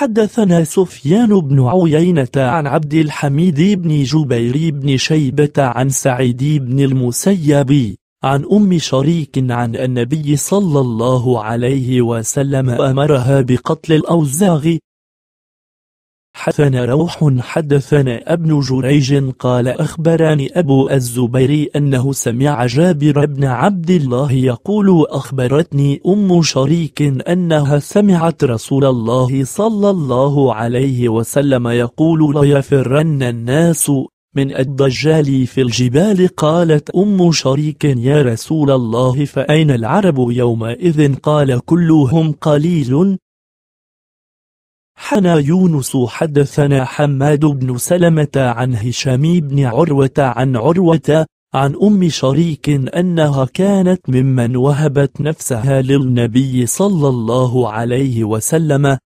حدثنا سفيان بن عيينة عن عبد الحميد بن جبير بن شيبة عن سعيد بن المسيب عن أم شريك عن النبي صلى الله عليه وسلم أمرها بقتل الأوزاغ حدثنا روح حدثنا ابن جريج قال أخبرني أبو الزبير أنه سمع جابر بن عبد الله يقول أخبرتني أم شريك أنها سمعت رسول الله صلى الله عليه وسلم يقول ليفرن الناس من الدجال في الجبال قالت أم شريك يا رسول الله فأين العرب يومئذ قال كلهم قليل حدثنا يونس حدثنا حماد بن سلمة عن هشام بن عروة عن عروة عن أم شريك أنها كانت ممن وهبت نفسها للنبي صلى الله عليه وسلم